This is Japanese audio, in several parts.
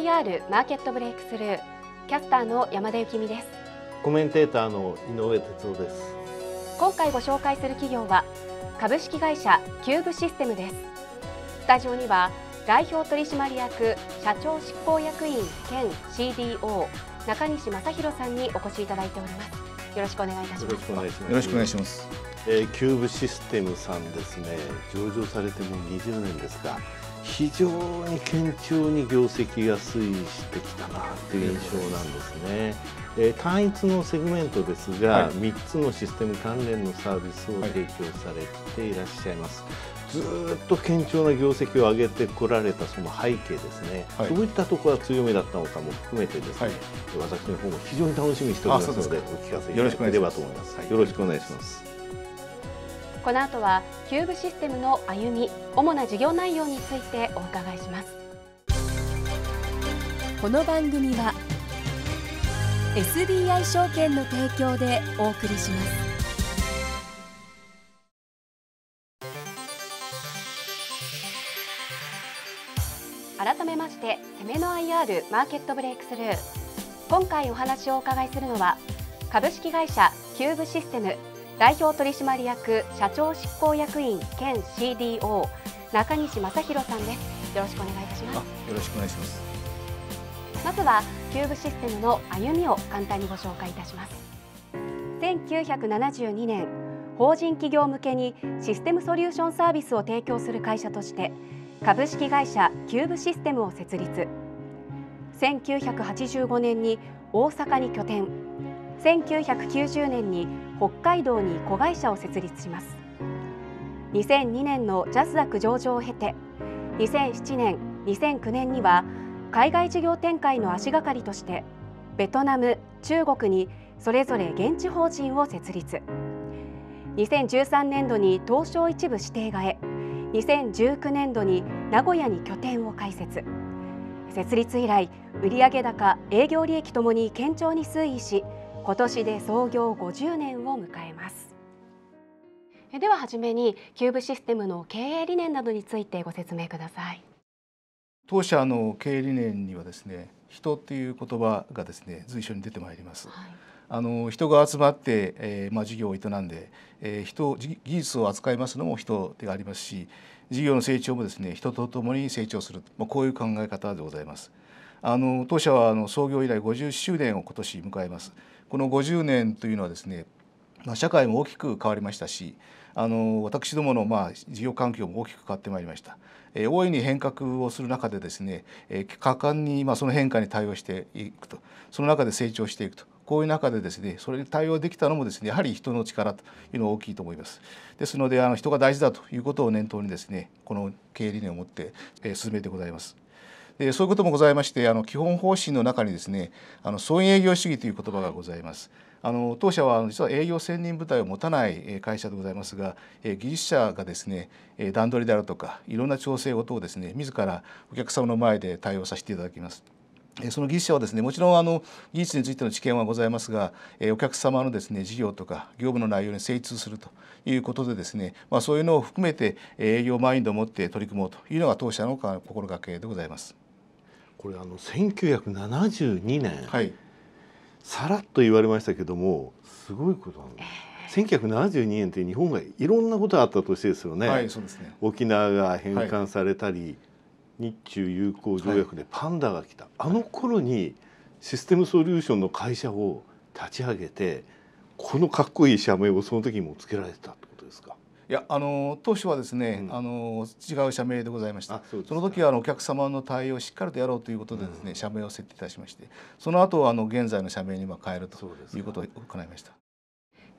IR マーケットブレイクスルーキャスターの山田幸美ですコメンテーターの井上哲夫です今回ご紹介する企業は株式会社キューブシステムですスタジオには代表取締役社長執行役員兼 CDO 中西正弘さんにお越しいただいておりますよろしくお願いいたしますよろしくお願いしますえー、キューブシステムさんですね上場されてもう20年ですか非常に堅調に業績が推移してきたなという印象なんですね。えー、単一のセグメントですが、はい、3つのシステム関連のサービスを提供されていらっしゃいます。はい、ずっと堅調な業績を上げてこられたその背景ですね、はい、どういったところが強みだったのかも含めてですね、はい、私の方も非常に楽しみにしておりますのでお聞かせいただければと思います。よろしくお願いします。この後はキューブシステムの歩み主な事業内容についてお伺いしますこの番組は SBI 証券の提供でお送りします改めまして攻めの IR マーケットブレイクスルー今回お話をお伺いするのは株式会社キューブシステム代表取締役社長執行役員兼 CDO 中西正弘さんですよろしくお願いいたしますよろしくお願いしますまずはキューブシステムの歩みを簡単にご紹介いたします1972年法人企業向けにシステムソリューションサービスを提供する会社として株式会社キューブシステムを設立1985年に大阪に拠点1990年に北海道に子会社を設立します2002年のジャスダック上場を経て2007年2009年には海外事業展開の足がかりとしてベトナム中国にそれぞれ現地法人を設立2013年度に東証一部指定がえ2019年度に名古屋に拠点を開設設立以来売上高営業利益ともに堅調に推移し今年で創業50年を迎えますでは初めにキューブシステムの経営理念などについてご説明ください当社の経営理念にはですね人っていう言葉がですね随所に出てまいります、はい、あの人が集まって、えー、まあ、事業を営んで、えー、人技術を扱いますのも人でありますし事業の成長もですね人とともに成長する、まあ、こういう考え方でございますあの当社はあの創業以来50周年を今年迎えますこの50年というのはですね、まあ、社会も大きく変わりましたしあの私どものまあ事業環境も大きく変わってまいりました。えー、大いに変革をする中でですね、えー、果敢にまあその変化に対応していくとその中で成長していくとこういう中でですねそれに対応できたのもですねやはり人の力というのは大きいと思いますですのであの人が大事だということを念頭にですねこの経営理念を持って、え進めてございますえそういうこともございましてあの基本方針の中にですねあの総営業主義という言葉がございます。あの当社は実は営業専任部隊を持たない会社でございますが技術者がですね段取りであるとかいろんな調整事をですね自らお客様の前で対応させていただきます。その技術者はですねもちろんあの技術についての知見はございますがお客様のですね事業とか業務の内容に精通するということでですね、まあ、そういうのを含めて営業マインドを持って取り組もうというのが当社の心がけでございます。これあの1972年、はい、さらっと言われましたけどもすごいことなんです。1972年って日本がいろんなことがあった年ですよねはいね、沖縄が返還されたり、はい、日中友好条約でパンダが来た、はい、あの頃にシステムソリューションの会社を立ち上げてこのかっこいい社名をその時にもつけられたといやあの当初はですね、うん、あの違う社名でございましたその時はあのお客様の対応をしっかりとやろうということでですね、うん、社名を設定いたしましてその後あの現在の社名に変えるということを行いました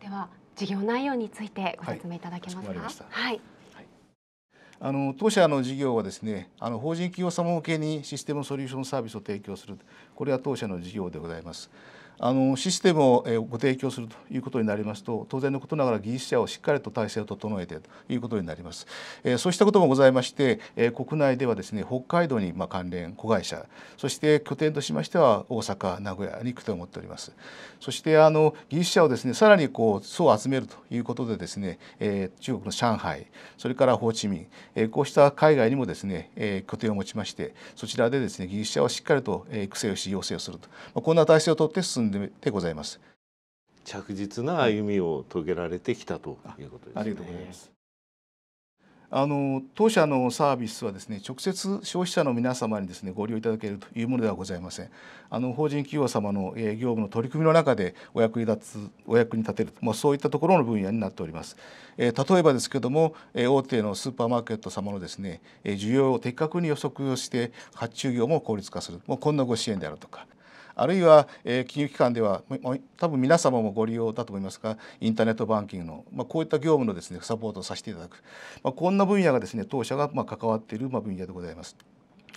では事業内容についてご説明いただけますか、はい、はい、あの当社の事業はですねあの法人企業様向けにシステムソリューションサービスを提供するこれは当社の事業でございます。あのシステムをご提供するということになりますと当然のことながら技術者をしっかりと体制を整えてということになります、えそうしたこともございまして、え国内ではですね北海道にま関連子会社そして拠点としましては大阪名古屋に拠点を持っておりますそしてあの技術者をですねさらにこう層を集めるということでですね、え中国の上海それからホーチミン、えこうした海外にもですね、え拠点を持ちましてそちらでですね技術者をしっかりと育成をし養成をすると、まあ、こんな体制をとって進んでででございます。着実な歩みを遂げられてきたということです、ね、ありがとうございます。あの当社のサービスはですね直接消費者の皆様にですねご利用いただけるというものではございませんあの法人企業様の、え業務の取り組みの中でお役に立つお役に立てる、まあ、そういったところの分野になっております、えー、例えばですけども、えー、大手のスーパーマーケット様のですね、え需要を的確に予測をして発注業も効率化するもうこんなご支援であるとかあるいは、えー、金融機関では多分皆様もご利用だと思いますがインターネットバンキングの、まあ、こういった業務のですねサポートをさせていただく、まあ、こんな分野がですね当社がまあ関わっているまあ分野でございます。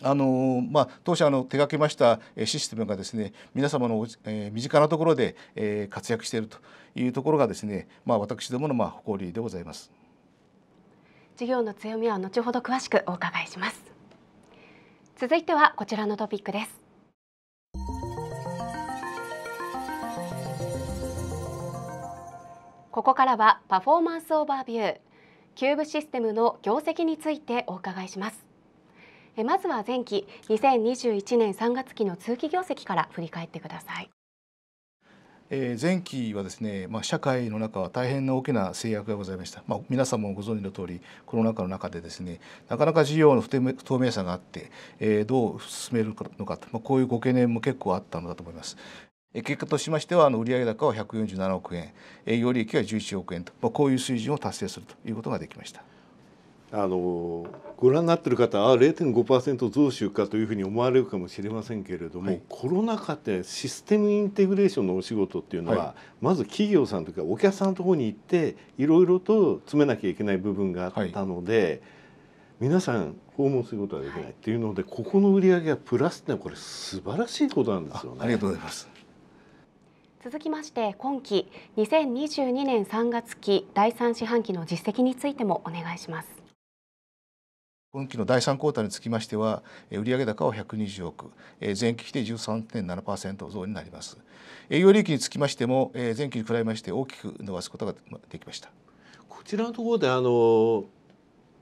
あのまあ、当社の手がけましたシステムがですね皆様の、えー、身近なところで、えー、活躍しているというところがですね、まあ、私どものまあ誇りでございます事業の強みは後ほど詳しくお伺いします続いてはこちらのトピックですここからはパフォーマンスオーバービューキューブシステムの業績についてお伺いしますえまずは前期2021年3月期の通期業績から振り返ってください前期はですね、まあ、社会の中は大変な大きな制約がございました、まあ、皆さんもご存知の通りコロナ禍の中でですねなかなか事業の不透明さがあって、えー、どう進めるのかと、まあ、こういうご懸念も結構あったのだと思います結果としましては売上高は147億円営業利益は11億円と、まあ、こういう水準を達成するということができました。あのご覧になってる方あ0.5%増収かというふうに思われるかもしれませんけれども、はい、コロナ禍ってシステムインテグレーションのお仕事っていうのは、はい、まず企業さんとかお客さんのところに行っていろいろと詰めなきゃいけない部分があったので、はい、皆さん訪問することができないっていうのでここの売り上げがプラスってのはこれ素晴らしいことなんですよねあ。ありがとうございます続きまして今期2022年3月期第3四半期の実績についてもお願いします今期の第3クォーターにつきましては売上高は120億前期比で13.7%増になります営業利益につきましても前期に比べまして大きく伸ばすことができましたこちらのところであの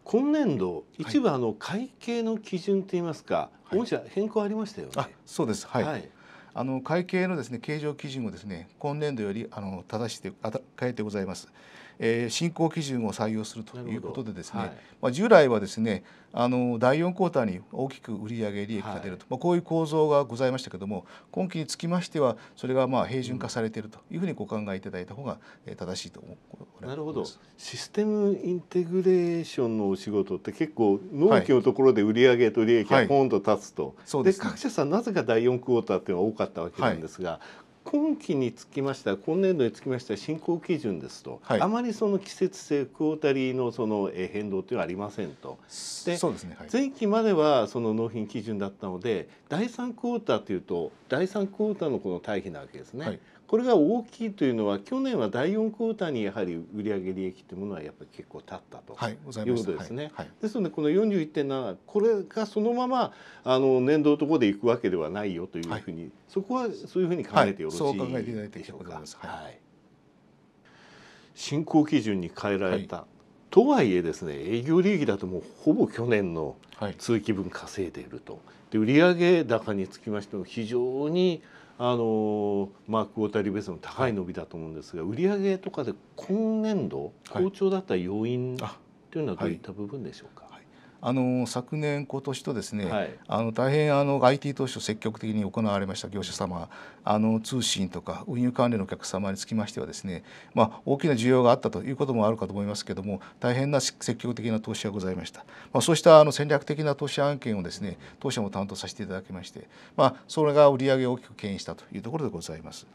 今年度一部あの会計の基準といいますか、はい、御社変更ありましたよね、そうですはい、はいあの会計のですね計上基準をですね今年度よりあの正して変えてございます。えー、進行基準を採用するということでですね、はい、まあ、従来はですねあの第4クォーターに大きく売上利益が出ると、はい、まあ、こういう構造がございましたけども今期につきましてはそれがまあ平準化されているというふうにご考えいただいた方が正しいと思います。なるほどシステムインテグレーションのお仕事って結構納期のところで売上と利益がポンと立つと、はい、で、ね、各社さんなぜか第4クォーターっていうのが多かったわけなんですが、今期につきましては今年度につきましては進行基準ですと、はい、あまりその季節性クオータリーのその変動というのはありませんとで、ねはい、前期まではその納品基準だったので第3クオーターというと第3クオーターのこの対比なわけですね。はいこれが大きいというのは去年は第4クォーターにやはり売上利益というものはやっぱり結構立ったと、はい、いうことですね。はいはい、ですのでこの41.7これがそのままあの年度のところでいくわけではないよというふうに、そこはそういうふうに考えてよろしいでしょうか。はい進行基準に変えられた、とはいえですね営業利益だともうほぼ去年の通期分稼いでいると、で売上高につきましても非常にあのまあ、クォーターリベースの高い伸びだと思うんですが、売上とかで今年度好調だった要因というのはどういった部分でしょうか、あの昨年、今年とですね、はい、あの大変あの IT 投資を積極的に行われました業者様あの通信とか運輸関連のお客様につきましてはですね、まあ、大きな需要があったということもあるかと思いますけれども大変な積極的な投資がございました、まあ、そうしたあの戦略的な投資案件をですね当社も担当させていただきまして、まあ、それが売上を大きく牽引したというところでございます。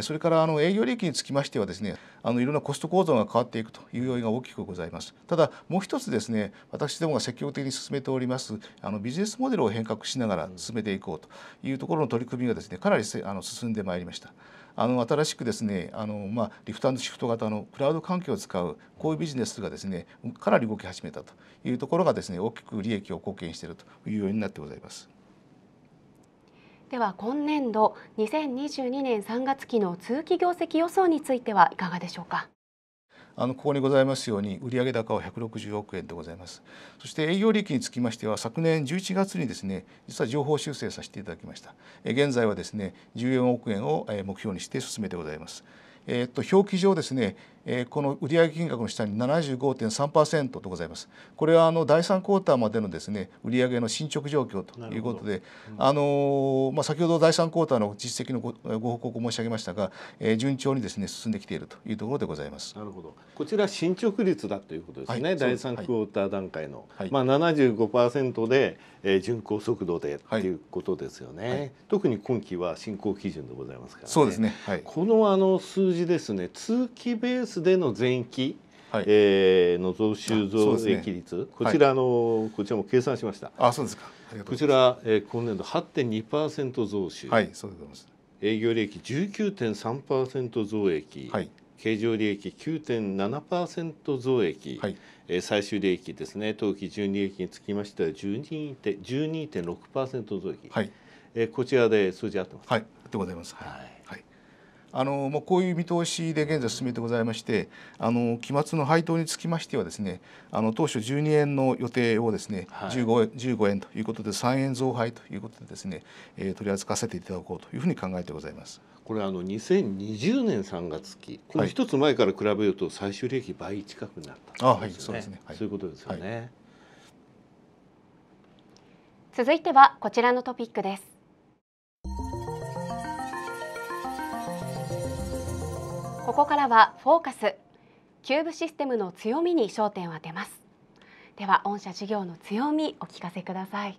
それからあの営業利益につきましてはですねあのいろんなコスト構造が変わっていくという要因が大きくございますただもう一つですね私どもが積極的に進めておりますあのビジネスモデルを変革しながら進めていこうというところの取り組みがですねかなりあの進んでまいりました。あの新しくですねあの、まあ、リフトシフト型のクラウド環境を使うこういうビジネスがですねかなり動き始めたというところがですね大きく利益を貢献しているというようになってございます。では今年度2022年3月期の通期業績予想についてはいかがでしょうかあのここにございますように売上高は160億円でございますそして営業利益につきましては昨年11月にですね実は情報修正させていただきました現在はですね14億円を目標にして進めてございますえっと表記上ですねえこの売上金額の下に75.3%でございます。これはあの第3クォーターまでのですね売上の進捗状況ということで、うん、あのまあ、先ほど第3クォーターの実績のご報告申し上げましたが、えー、順調にですね進んできているというところでございます。なるほど。こちら進捗率だということですね。はい、第3クォーター段階の、はい、まあ75%で、えー、巡航速度でということですよね。はい、特に今期は進行基準でございますから、ね、そうですね。はい、このあの数字ですね。通期ベーススでの前期、はい、えー、の増収増益率、ね、こちらの、はい、こちらも計算しました。あそうですかこちら、えー、今年度8.2%増収、はい、そうでございます営業利益19.3%増益、はい、経常利益9.7%増益、はいえー、最終利益ですね当期純利益につきましては12.6%増益、はいえー、こちらで数字合ってます。はい、でございます。はいあのもうこういう見通しで現在進めてございましてあの期末の配当につきましてはですねあの当初12円の予定をですね、はい、15, 15円ということで3円増配ということでですね、えー、取り扱わせていただこうというふうに考えてございます。これあの2020年3月期この一つ前から比べると最終利益倍近くになった、ね、はいそうですね、はい、そういうことですよね、はい、続いてはこちらのトピックですここからはフォーカスキューブシステムの強みに焦点を当てますでは御社事業の強みお聞かせください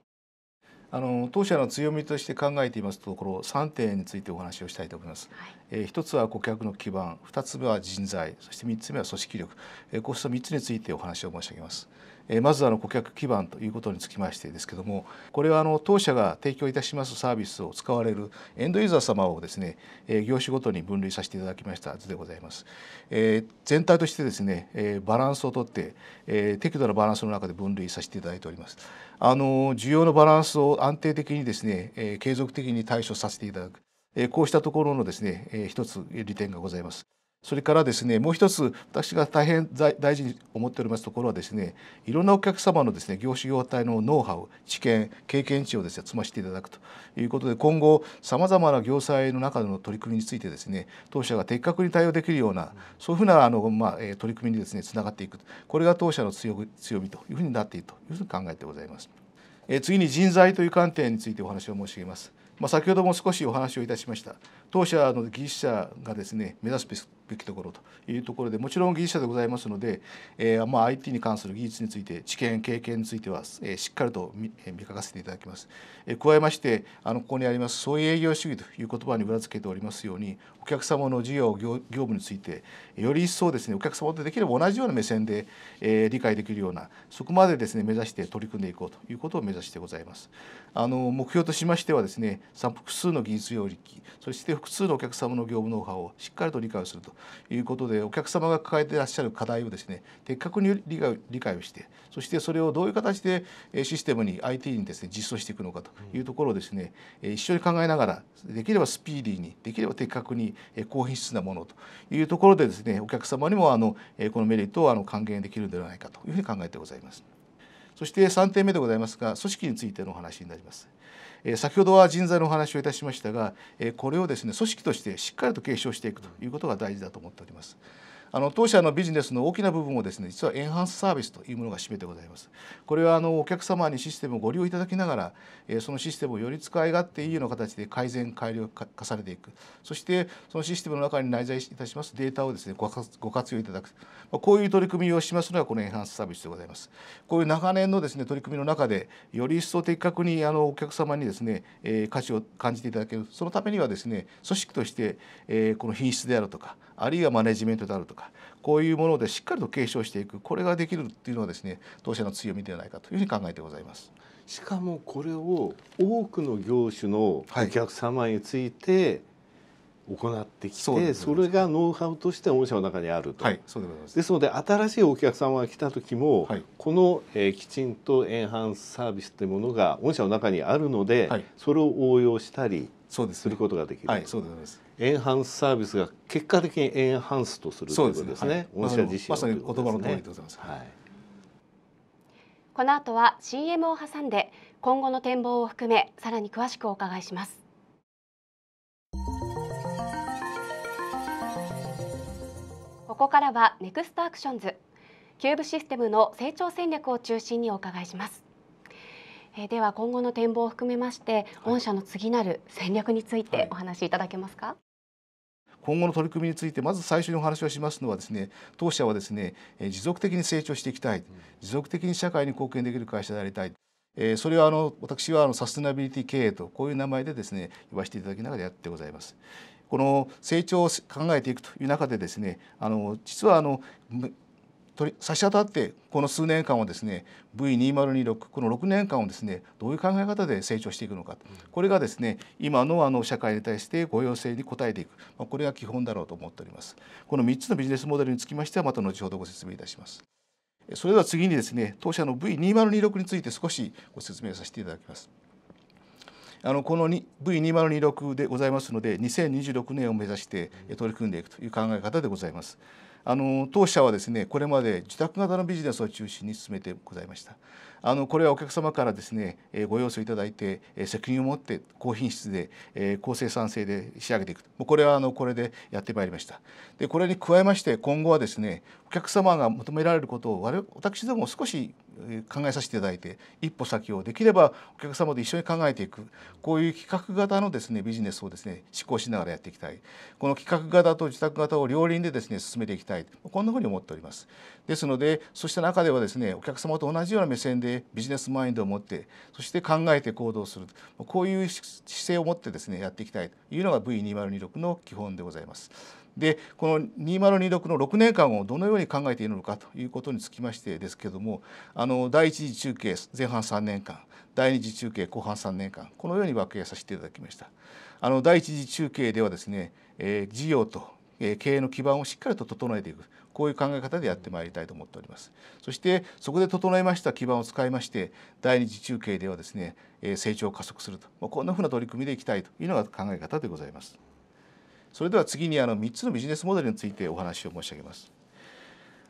あの当社の強みとして考えていますところ3点についてお話をしたいと思います、はい、えー、1つは顧客の基盤2つ目は人材そして3つ目は組織力、えこうした3つについてお話を申し上げますえまずあの顧客基盤ということにつきましてですけどもこれはあの当社が提供いたしますサービスを使われるエンドユーザー様をですね、え業種ごとに分類させていただきました図でございます、え全体としてですね、えバランスをとって、え適度なバランスの中で分類させていただいておりますあの需要のバランスを安定的にですね、え継続的に対処させていただくこうしたところのですね、一つ利点がございます。それからですねもう一つ私が大変大事に思っておりますところはですねいろんなお客様のですね業種業態のノウハウ知見経験値をですね積ましていただくということで今後さまざまな業界の中での取り組みについてですね当社が的確に対応できるようなそういうふうなあの、まあ、取り組みにですねつながっていくこれが当社の強強みというふうになっているというふうに考えてございます。え次に人材という観点についてお話を申し上げます。まあ、先ほども少しお話をいたしました。当社の技術者がですね目指すべきところというところでもちろん技術者でございますので、えー、まあ IT に関する技術について知見経験については、えー、しっかりと見かせていただきます、えー、加えましてあのここにありますそういう営業主義という言葉に裏付けておりますようにお客様の事業業務についてより一層ですねお客様とできれば同じような目線で、えー、理解できるようなそこまでですね目指して取り組んでいこうということを目指してございますあの目標としましてはですね複数の技術領域そして複数のお客様の業務ノウハウをしっかりと理解をするということでお客様が抱えていらっしゃる課題をですね的確に理解理解をしてそしてそれをどういう形でシステムに IT にですね実装していくのかというところをですね一緒に考えながらできればスピーディーにできれば的確に高品質なものというところでですねお客様にもあのこのメリットをあの還元できるのではないかというふうに考えてございます。そして3点目でございますが組織についてのお話になります。え先ほどは人材のお話をいたしましたが、えこれをですね組織としてしっかりと継承していくということが大事だと思っております。あの当社のビジネスの大きな部分をですね実はエンハンスサービスというものが占めてございますこれはあのお客様にシステムをご利用いただきながら、えー、そのシステムをより使い勝手いいような形で改善改良化されていくそしてそのシステムの中に内在いたしますデータをですねご活用いただく、まあ、こういう取り組みをしますのがこのエンハンスサービスでございますこういう長年のですね取り組みの中でより一層的確にあのお客様にですね、えー、価値を感じていただけるそのためにはですね組織として、えー、この品質であるとかあるいはマネジメントであるとかこういうものでしっかりと継承していくこれができるっていうのはですね当社の強みではないかというふうに考えてございます。しかもこれを多くの業種のお客様について行ってきて、はい、それがノウハウとして御社の中にあると、はい、そうでございますですので新しいお客様が来た時も、はい、この、えー、きちんとエンハンスサービスというものが御社の中にあるので、それを応用したりそうです、することができる、はい、そうですエンハンスサービスが結果的にエンハンスとするということですね、はい、御社自身、ね、まさに言葉の通りでございます、はい、この後は CM を挟んで今後の展望を含めさらに詳しくお伺いしますここからはネクストアクションズキューブシステムの成長戦略を中心にお伺いしますえー、では今後の展望を含めまして、御社の次なる戦略についてお話しいただけますか。はい今後の取り組みについてまず最初にお話をしますのはですね当社はですね持続的に成長していきたい持続的に社会に貢献できる会社でありたいそれはあの私はあのサステナビリティ経営とこういう名前でですね言わせていただきながらやってございます。この成長を考えていくという中でですねあの実はあの取り差し当たってこの数年間をですね V2026 この6年間をですねどういう考え方で成長していくのかこれがですね今のあの社会に対してご要請に応えていく、まあ、これが基本だろうと思っておりますこの3つのビジネスモデルにつきましてはまた後ほどご説明いたしますそれでは次にですね当社の V2026 について少しご説明させていただきますあのこの V2026 でございますので2026年を目指して取り組んでいくという考え方でございます。あの当社はですねこれまで自宅型のビジネスを中心に進めてございました。あのこれはお客様からですね、えご要請いただいて、え責任を持って高品質で、え高生産性で仕上げていくもうこれはあのこれでやってまいりましたでこれに加えまして今後はですねお客様が求められることを私ども少し考えさせていただいて一歩先をできればお客様と一緒に考えていくこういう企画型のですねビジネスをですね試行しながらやっていきたいこの企画型と自宅型を両輪でですね進めていきたいこんなふうに思っておりますですのでそうした中ではですねお客様と同じような目線ででビジネスマインドを持ってそして考えて行動するこういう姿勢を持ってですねやっていきたいというのが V2026 の基本でございます。でこの2026の6年間をどのように考えているのかということにつきましてですけどもあの第1次中継前半3年間第2次中継後半3年間このように分けさせていただきました。あの第1次中継ではですね、えー、事業と、え経営の基盤をしっかりと整えていくこういう考え方でやってまいりたいと思っておりますそしてそこで整えました基盤を使いまして第2次中継ではですね成長を加速すると、まこんなふうな取り組みでいきたいというのが考え方でございますそれでは次にあの3つのビジネスモデルについてお話を申し上げます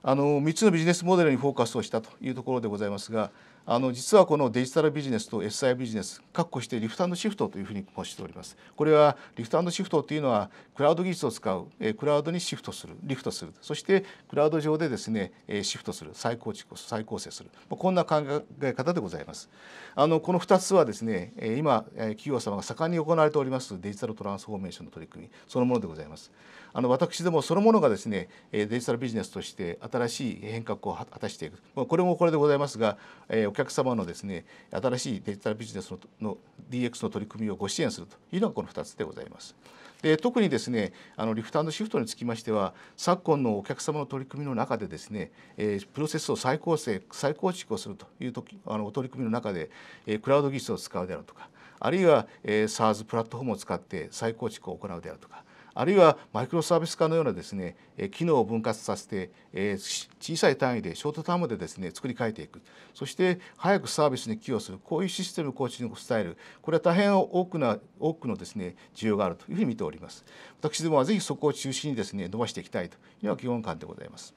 あの3つのビジネスモデルにフォーカスをしたというところでございますがあの実はこのデジタルビジネスと SI ビジネス括弧してリフトシフトというふうに申しておりますこれはリフトシフトというのはクラウド技術を使うクラウドにシフトするリフトするそしてクラウド上でですねシフトする再構築再構成するこんな考え方でございますあのこの2つはですね今企業様が盛んに行われておりますデジタルトランスフォーメーションの取り組みそのものでございますあの私どもそのものがですねデジタルビジネスとして新しい変革を果たしていくこれもこれでございますがお客様のですね新しいデジタルビジネスのの DX の取り組みをご支援するというのがこの2つでございます。で特にですねあのリフトシフトにつきましては昨今のお客様の取り組みの中でですね、えー、プロセスを再構成再構築をするという時あの取り組みの中で、えー、クラウド技術を使うであるとかあるいは、え SARS プラットフォームを使って再構築を行うであるとかあるいはマイクロサービス化のようなですね機能を分割させてえ小さい単位でショートタームでですね作り変えていくそして早くサービスに寄与するこういうシステム構築に伝える。これは大変多くな多くのですね需要があるというふうに見ております私どもはぜひそこを中心にですね伸ばしていきたいというのが基本観でございます。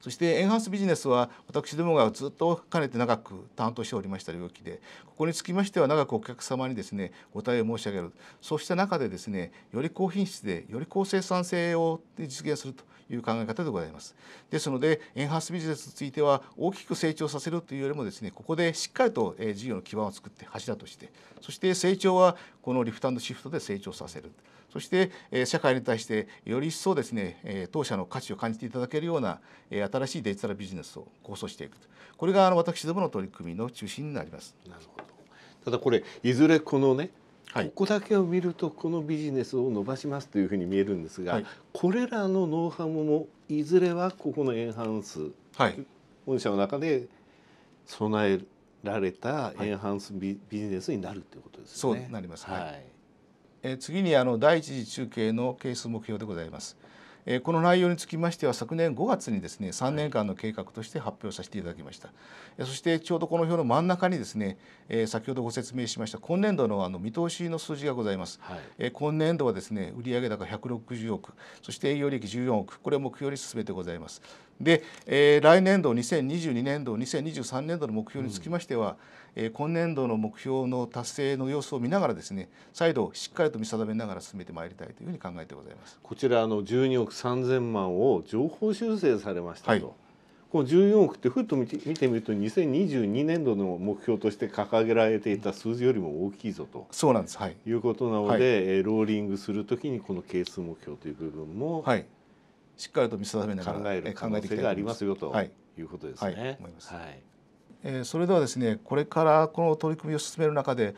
そしてエンハンスビジネスは私どもがずっとかねて長く担当しておりました領域でここにつきましては長くお客様にですねお答えを申し上げるそうした中でですねより高品質でより高生産性を実現するという考え方でございます。ですのでエンハンスビジネスについては大きく成長させるというよりもですねここでしっかりと事業の基盤を作って柱としてそして成長はこのリフトシフトで成長させる。そして社会に対してより一層ですね当社の価値を感じていただけるような新しいデジタルビジネスを構想していくとこれが私どもの取り組みの中心になります。なるほどただこれいずれこのねはい、ここだけを見るとこのビジネスを伸ばしますというふうに見えるんですが、はい、これらのノウハウもいずれはここのエンハンス、はい、社の中で備えられたエンハンスビ,、ジネスになるということですね。そうなります、はいえ次にあの第一次中継のース目標でございます。この内容につきましては昨年5月にですね3年間の計画として発表させていただきました、そしてちょうどこの表の真ん中にですね、先ほどご説明しました今年度のあの見通しの数字がございます、はい、今年度はですね売上高160億そして営業利益14億これを目標に進めてございますで、来年度2022年度2023年度の目標につきましては、うん今年度の目標の達成の様子を見ながらですね再度しっかりと見定めながら進めてまいりたいというふうに考えてございますこちらあの12億3000万を情報修正されましたと、はい、この14億ってふっと見て見てみると2022年度の目標として掲げられていた数字よりも大きいぞとそうなんです、はい、いうことなので、はい、ローリングするときにこの係数目標という部分も、はい、しっかりと見定めながら考える可能性がありますよということですね。はい、思います、はいえそれではですねこれからこの取り組みを進める中で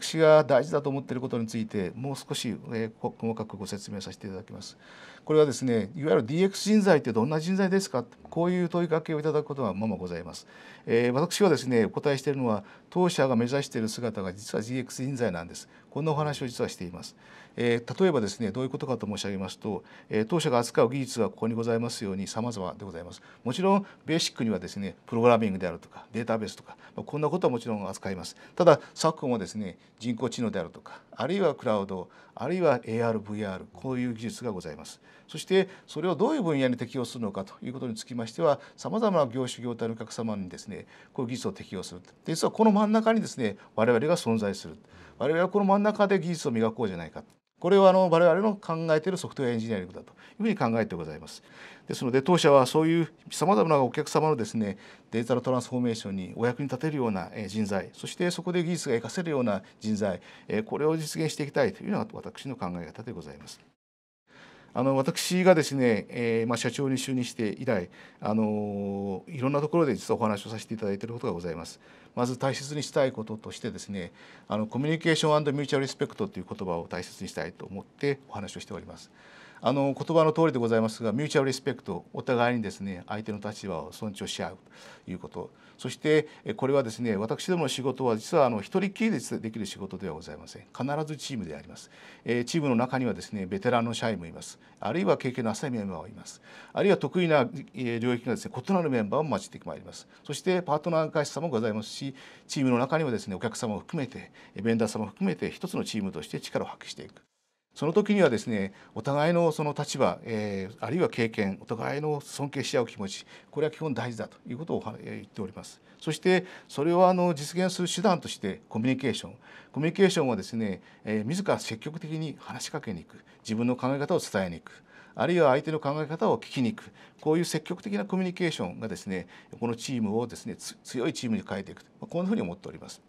私が大事だと思っていることについてもう少し、え細かくご説明させていただきます。これはですねいわゆる DX 人材ってどんな人材ですかこういう問いかけをいただくことはままございます。えー、私はですねお答えしているのは当社が目指している姿が実は DX 人材なんです。こんなお話を実はしています。えー、例えばですねどういうことかと申し上げますと、えー、当社が扱う技術はここにございますように様々でございます。もちろんベーシックにはですねプログラミングであるとかデータベースとか、まあ、こんなことはもちろん扱います。ただ昨今はですね人工知能であるとかあるいはクラウドあるいは ARVR こういう技術がございますそしてそれをどういう分野に適用するのかということにつきましてはさまざまな業種業態のお客様にですねこういう技術を適用する実はこの真ん中にですね我々が存在する我々はこの真ん中で技術を磨こうじゃないかこれはあの我々の考えているソフトウェアエンジニアリングだというふうに考えてございます。ですので当社はそういうさまざまなお客様のですねデジタルトランスフォーメーションにお役に立てるような人材そしてそこで技術が活かせるような人材これを実現していきたいというのが私の考え方でございます。あの私がですね、えー、まあ、社長に就任して以来、あのいろんなところで実はお話をさせていただいていることがございます。まず大切にしたいこととしてですねあのコミュニケーションミューチュアルリスペクトという言葉を大切にしたいと思ってお話をしております。あの言葉の通りでございますがミューチャルリスペクトお互いにですね相手の立場を尊重し合うということそしてこれはですね私どもの仕事は実はあの一人きりでできる仕事ではございません必ずチームであります、えチームの中にはですねベテランの社員もいますあるいは経験の浅いメンバーもいますあるいは得意な領域がですね異なるメンバーも混じってまいりますそしてパートナー会社さもございますしチームの中にはですねお客様を含めてベンダー様を含めて一つのチームとして力を発揮していくその時にはですねお互いのその立場、えー、あるいは経験お互いの尊敬し合う気持ちこれは基本大事だということを言っております。そしてそれをあの実現する手段としてコミュニケーションコミュニケーションはですね、えー、自ら積極的に話しかけに行く自分の考え方を伝えに行くあるいは相手の考え方を聞きに行くこういう積極的なコミュニケーションがですねこのチームをですね強いチームに変えていくこんなふうに思っております。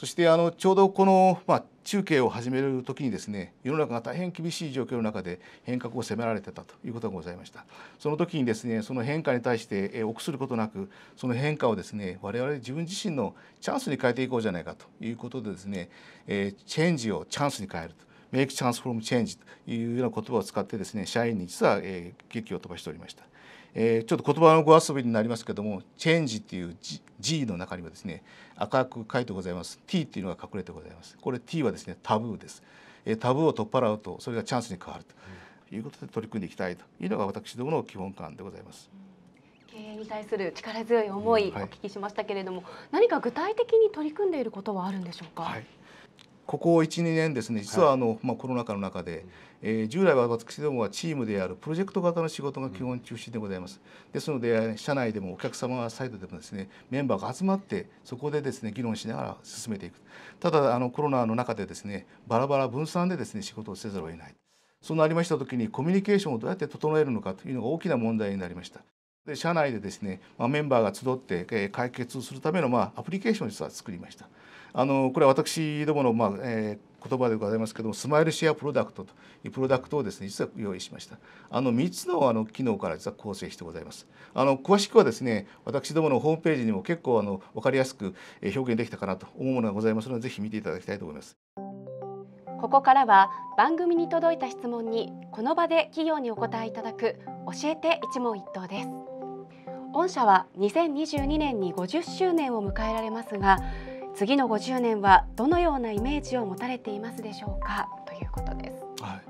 そしてあのちょうどこの、まあ、中継を始める時にですね世の中が大変厳しい状況の中で変革を迫られてたということがございましたその時にですねその変化に対して臆することなくその変化をですね我々自分自身のチャンスに変えていこうじゃないかということでですね、えチェンジをチャンスに変えるとメイクチャンスフォームチェンジというような言葉を使ってですね社員に実は、え劇を飛ばしておりました。えー、ちょっと言葉のご遊びになりますけども「チェンジ」っていう G, G の中にはですね赤く書いてございます T っていうのが隠れてございますこれ T はですねタブーです、えー、タブーを取っ払うとそれがチャンスに変わるということで取り組んでいきたいというのが私どもの基本観でございます。経営に対する力強い思いお聞きしましたけれども、うんはい、何か具体的に取り組んでいることはあるんでしょうか。はいここ12年ですね実はあの、はい、まあ、コロナ禍の中で、えー、従来は私どもはチームであるプロジェクト型の仕事が基本中心でございます、ですので社内でもお客様サイドでもですねメンバーが集まってそこでですね議論しながら進めていくただあのコロナの中でですねバラバラ分散でですね仕事をせざるを得ないそうなりました時にコミュニケーションをどうやって整えるのかというのが大きな問題になりましたで社内でですね、まあ、メンバーが集って、えー、解決するための、まあ、アプリケーションを実は作りました。あのこれは私どもの、まあえー、言葉でございますけどもスマイルシェアプロダクトというプロダクトをですね実は用意しましたあの3つのあの機能から実は構成してございますあの詳しくはですね私どものホームページにも結構あの分かりやすく表現できたかなと思うものがございますのでぜひ見ていただきたいと思いますここからは番組に届いた質問にこの場で企業にお答えいただく教えて一問一答です御社は2022年に50周年を迎えられますが次の50年はどのようなイメージを持たれていますでしょうかということです。はい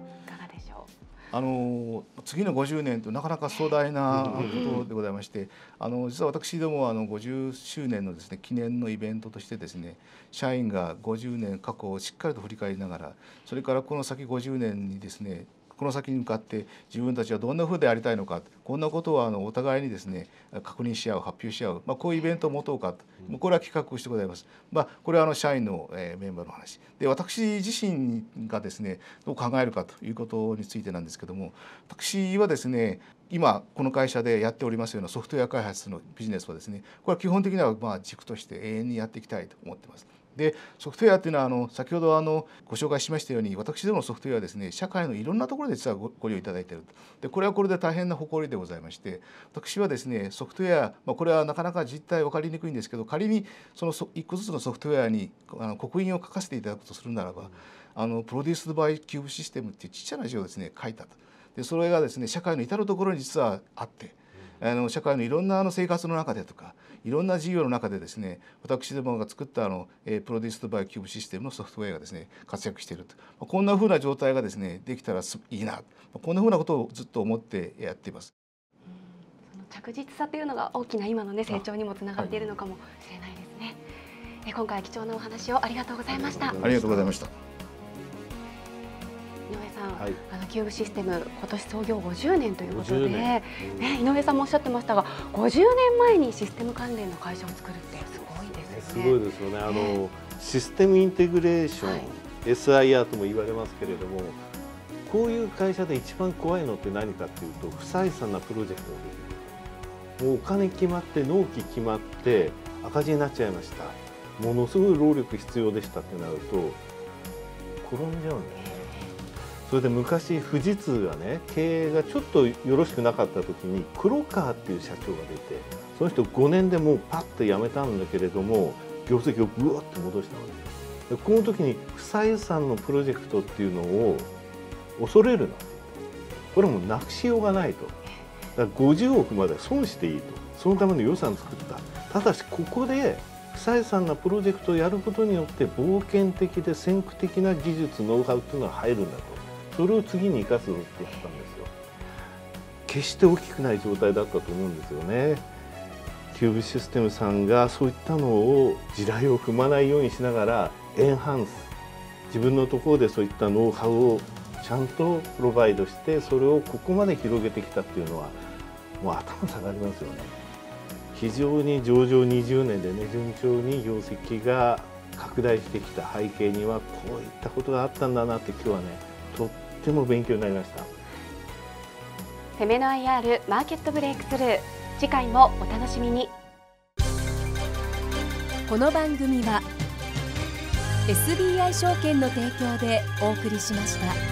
あの次の50年となかなか壮大なことでございまして、あの実は私どもあの50周年のですね記念のイベントとしてですね社員が50年過去をしっかりと振り返りながらそれからこの先50年にですねこの先に向かって自分たちはどんなふうでありたいのかこんなことをあのお互いにですね確認し合う発表し合う、まあ、こういうイベントを持とうかとこれは企画をしてございます。まあ、これはあの社員の、えメンバーの話で私自身がですねどう考えるかということについてなんですけども私はですね今この会社でやっておりますようなソフトウェア開発のビジネスはですねこれは基本的にはまあ軸として永遠にやっていきたいと思ってます。でソフトウェアっていうのはあの先ほどあのご紹介しましたように私どものソフトウェアはですね社会のいろんなところで実はご利用いただいているでこれはこれで大変な誇りでございまして私はですねソフトウェア、まあ、これはなかなか実態分かりにくいんですけど仮にその一個ずつのソフトウェアにあの刻印を書かせていただくとするならば、うん、あのプロデュース・バイ・キューブ・システムっていうちっちゃな字をですね書いたとでそれがですね社会の至る所に実はあって。あの社会のいろんなあの生活の中でとかいろんな事業の中でですね私どもが作ったあのプロデュースドバイキューブシステムのソフトウェアがですね活躍しているとこんなふうな状態がですねできたらいいなこんなふうなことをずっと思ってやっています。着実さというのが大きな今のね成長にもつながっているのかもしれないですね。はい、今回は貴重なお話をありがとうございました。ありがとうございました。さん、はい、あのキューブシステム今年創業50年ということで、ね、井上さんもおっしゃってましたが50年前にシステム関連の会社を作るってすごいですね。すごいですよねあの、システムインテグレーション、はい、SIR とも言われますけれどもこういう会社で一番怖いのって何かっていうと不採算なプロジェクトできるもうお金決まって納期決まって赤字になっちゃいましたものすごい労力必要でしたってなると転んじゃうんですそれで昔富士通がね経営がちょっとよろしくなかった時に黒川っていう社長が出てその人5年でもうパッと辞めたんだけれども業績をぐわっと戻したわけですこの時に不採算のプロジェクトっていうのを恐れるなこれもなくしようがないとだから50億まで損していいとそのための予算作ったただしここで不採算なプロジェクトをやることによって冒険的で先駆的な技術ノウハウっていうのは入るんだとそれを次に生かすって言ったんですよ決して大きくない状態だったと思うんですよねキューブシステムさんがそういったのを地雷を踏まないようにしながらエンハンス自分のところでそういったノウハウをちゃんとプロバイドしてそれをここまで広げてきたっていうのはもう頭下がりますよね非常に上場20年でね順調に業績が拡大してきた背景にはこういったことがあったんだなって今日はねとても勉強になりました攻めの IR マーケットブレイクスルー次回もお楽しみにこの番組は SBI 証券の提供でお送りしました。